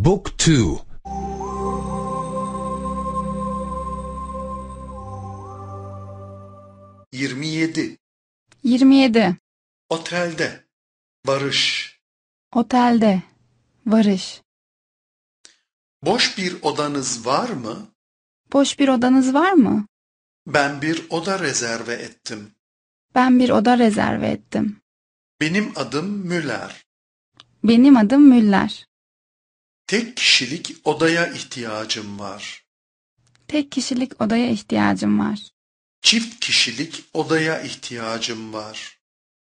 Book 2 27 27 Otelde Barış. Otelde Barış. Boş bir odanız var mı? Boş bir odanız var mı? Ben bir oda rezerve ettim. Ben bir oda rezerve ettim. Benim adım Müller. Benim adım Müller. Tek kişilik odaya ihtiyacım var. Tek kişilik odaya ihtiyacım var. Çift kişilik odaya ihtiyacım var.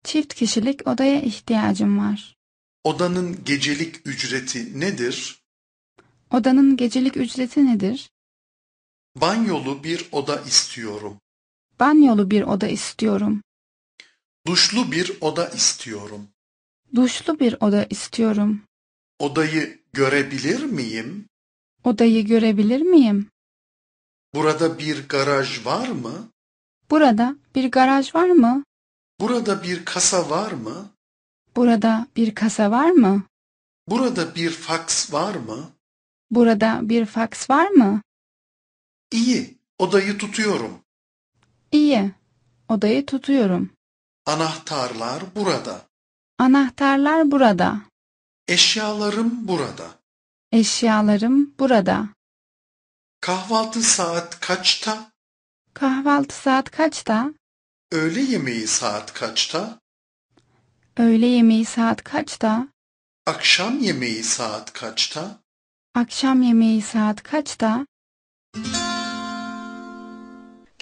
Çift kişilik odaya ihtiyacım var. Odanın gecelik ücreti nedir? Odanın gecelik ücreti nedir? Banyolu bir oda istiyorum. Banyolu bir oda istiyorum. Duşlu bir oda istiyorum. Duşlu bir oda istiyorum. Odayı görebilir miyim? Odayı görebilir miyim? Burada bir garaj var mı? Burada bir garaj var mı? Burada bir kasa var mı? Burada bir kasa var mı? Burada bir faks var mı? Burada bir faks var mı? İyi, odayı tutuyorum. İyi, odayı tutuyorum. Anahtarlar burada. Anahtarlar burada. Eşyalarım burada. Eşyalarım burada. Kahvaltı saat kaçta? Kahvaltı saat kaçta? Öğle yemeği saat kaçta? Öğle yemeği saat kaçta? Akşam yemeği saat kaçta? Akşam yemeği saat kaçta? Akşam yemeği saat kaçta?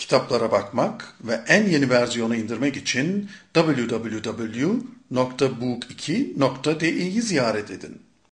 kitaplara bakmak ve en yeni versiyonu indirmek için www.book2.de'yi ziyaret edin.